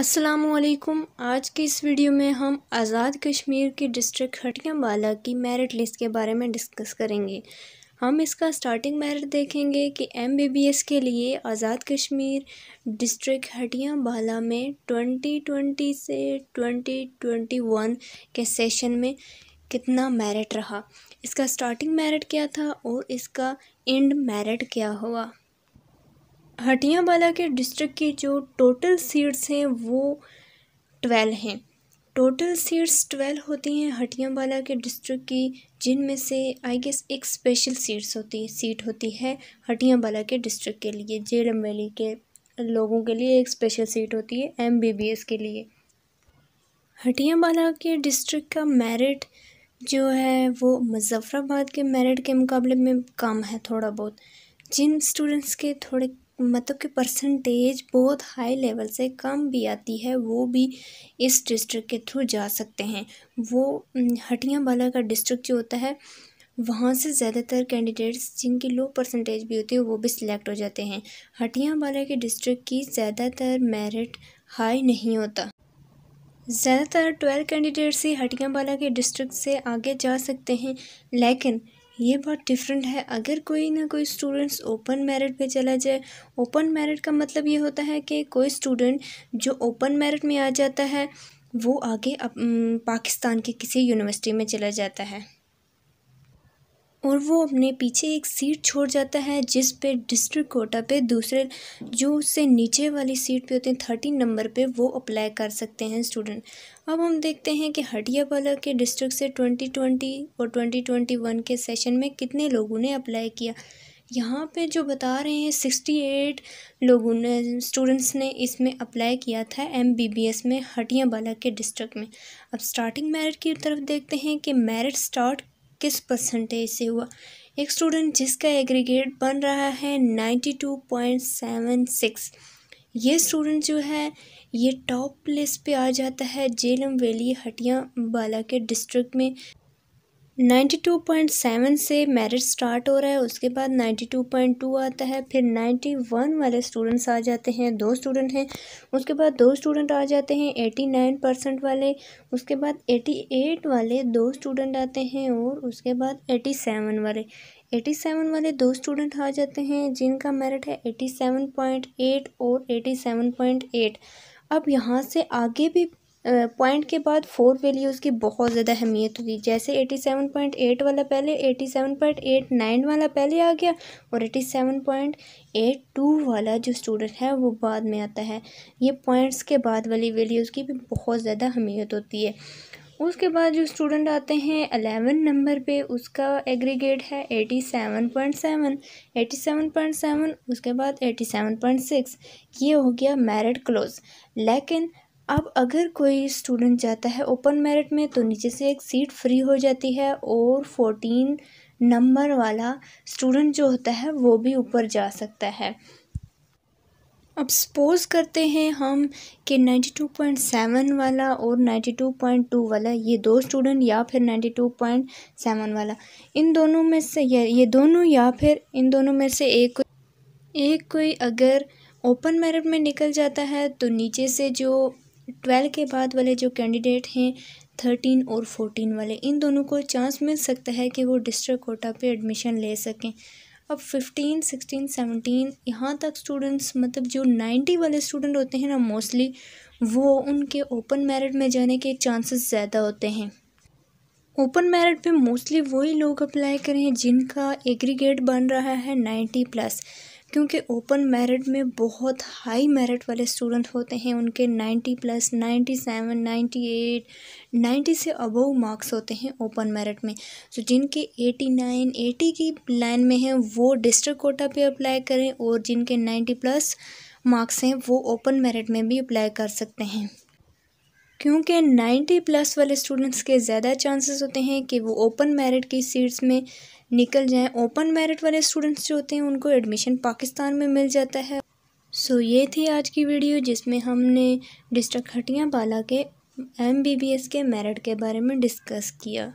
असलकुम आज के इस वीडियो में हम आज़ाद कश्मीर के डिस्ट्रिक्ट हटियाबाला की मेरिट लिस्ट के बारे में डिस्कस करेंगे हम इसका स्टार्टिंग मेरिट देखेंगे कि एमबीबीएस के लिए आज़ाद कश्मीर डिस्ट्रिक्ट हटियाबाला में 2020 से 2021 के सेशन में कितना मेरिट रहा इसका स्टार्टिंग मेरिट क्या था और इसका एंड मेरिट क्या हुआ हटियाबाला के डिस्ट्रिक्ट की जो टोटल सीट्स हैं वो ट्वेल्व हैं टोटल सीट्स ट्वेल्व होती हैं हटियाबाला के डिस्ट्रिक्ट की जिनमें से आई गेस एक स्पेशल सीट्स होती सीट होती है हटियाबाला के डिस्ट्रिक्ट के लिए जे वैली के लोगों के लिए एक स्पेशल सीट होती है एम के लिए हटियाबाला के डिस्ट्रिक्ट का मेरिट जो है वो मुजफ़्फ़राबाद के मेरिट के मुकाबले में कम है थोड़ा बहुत जिन स्टूडेंट्स के थोड़े मतलब कि परसेंटेज बहुत हाई लेवल से कम भी आती है वो भी इस डिस्ट्रिक्ट के थ्रू जा सकते हैं वो हटिया वाला का डिस्ट्रिक्ट जो होता है वहाँ से ज़्यादातर कैंडिडेट्स जिनकी लो परसेंटेज भी होती है वो भी सिलेक्ट हो जाते हैं हटिया बाला के डिस्ट्रिक्ट की ज़्यादातर मेरिट हाई नहीं होता ज़्यादातर ट्वेल्व कैंडिडेट्स ही हटिया वाला के डिस्ट्रिक्ट से आगे जा सकते हैं लेकिन ये बहुत डिफरेंट है अगर कोई ना कोई स्टूडेंट्स ओपन मेरिट पे चला जाए ओपन मेरिट का मतलब ये होता है कि कोई स्टूडेंट जो ओपन मेरिट में आ जाता है वो आगे अप पाकिस्तान के किसी यूनिवर्सिटी में चला जाता है और वो अपने पीछे एक सीट छोड़ जाता है जिस पे डिस्ट्रिक्ट कोटा पे दूसरे जो उससे नीचे वाली सीट पे होते हैं थर्टीन नंबर पे वो अप्लाई कर सकते हैं स्टूडेंट अब हम देखते हैं कि हटिया हटियावाला के डिस्ट्रिक्ट से ट्वेंटी ट्वेंटी और ट्वेंटी ट्वेंटी वन के सेशन में कितने लोगों ने अप्लाई किया यहाँ पे जो बता रहे हैं सिक्सटी एट लोगों ने स्टूडेंट्स ने इसमें अप्लाई किया था एम बी बी एस में हटियाबाला के डिस्ट्रिक्ट में अब स्टार्टिंग मेरिट की तरफ देखते हैं कि मेरिट स्टार्ट किस परसेंटेज से हुआ एक स्टूडेंट जिसका एग्रीगेट बन रहा है ninety two point seven six ये स्टूडेंट जो है ये टॉप लिस्ट पे आ जाता है जेलम वैली हटिया बाला के डिस्ट्रिक्ट में नाइन्टी टू पॉइंट सेवन से मेरिट स्टार्ट हो रहा है उसके बाद नाइन्टी टू पॉइंट टू आता है फिर नाइन्टी वन वाले स्टूडेंट्स आ जाते हैं दो स्टूडेंट हैं उसके बाद दो स्टूडेंट आ जाते हैं एटी नाइन परसेंट वाले उसके बाद एटी एट वाले दो स्टूडेंट आते हैं और उसके बाद एटी सेवन वाले एटी सेवन वाले दो स्टूडेंट आ जाते हैं जिनका मेरिट है एटी सेवन पॉइंट एट और एटी सेवन पॉइंट एट अब यहाँ से आगे भी पॉइंट के बाद फोर वैल्यूज़ की बहुत ज़्यादा अहमियत होगी जैसे एटी सेवन पॉइंट एट वाला पहले eighty seven point eight nine वाला पहले आ गया और eighty seven point eight two वाला जो स्टूडेंट है वो बाद में आता है ये पॉइंट्स के बाद वाली वैल्यूज़ की भी बहुत ज़्यादा अहमियत होती है उसके बाद जो स्टूडेंट आते हैं अलेवन नंबर पे उसका एग्रीगेट है eighty seven point seven eighty seven point seven उसके बाद एटी सेवन पॉइंट सिक्स ये हो गया मेरिट क्लोज लेकिन अब अगर कोई स्टूडेंट जाता है ओपन मेरिट में तो नीचे से एक सीट फ्री हो जाती है और फोर्टीन नंबर वाला स्टूडेंट जो होता है वो भी ऊपर जा सकता है अब सपोज़ करते हैं हम कि 92.7 वाला और 92.2 वाला ये दो स्टूडेंट या फिर 92.7 वाला इन दोनों में से ये दोनों या फिर इन दोनों में से एक एक कोई अगर ओपन मेरिट में निकल जाता है तो नीचे से जो ट्वेल्व के बाद वाले जो कैंडिडेट हैं थर्टीन और फोर्टीन वाले इन दोनों को चांस मिल सकता है कि वो डिस्ट्रिक्ट कोटा पे एडमिशन ले सकें अब फिफ्टीन सिक्सटीन सेवनटीन यहाँ तक स्टूडेंट्स मतलब जो नाइन्टी वाले स्टूडेंट होते हैं ना मोस्टली वो उनके ओपन मेरिट में जाने के चांसेस ज़्यादा होते हैं ओपन मेरिट पे मोस्टली वही लोग अप्लाई करें जिनका एग्रीगेट बन रहा है नाइन्टी प्लस क्योंकि ओपन मेरिट में बहुत हाई मेरिट वाले स्टूडेंट होते हैं उनके ninety plus ninety seven ninety eight ninety से अबव मार्क्स होते हैं ओपन मेरिट में तो so, जिनके नाइन एटी की लाइन में हैं वो डिस्ट्रिक्ट कोटा पे अप्लाई करें और जिनके नाइन्टी प्लस मार्क्स हैं वो ओपन मेरिट में भी अप्लाई कर सकते हैं क्योंकि 90 प्लस वाले स्टूडेंट्स के ज़्यादा चांसेस होते हैं कि वो ओपन मेरिट की सीट्स में निकल जाएं ओपन मेरिट वाले स्टूडेंट्स जो होते हैं उनको एडमिशन पाकिस्तान में मिल जाता है सो ये थी आज की वीडियो जिसमें हमने डिस्ट्रिक्ट हटिया बाला के एम बी बी एस के मेरिट के बारे में डिस्कस किया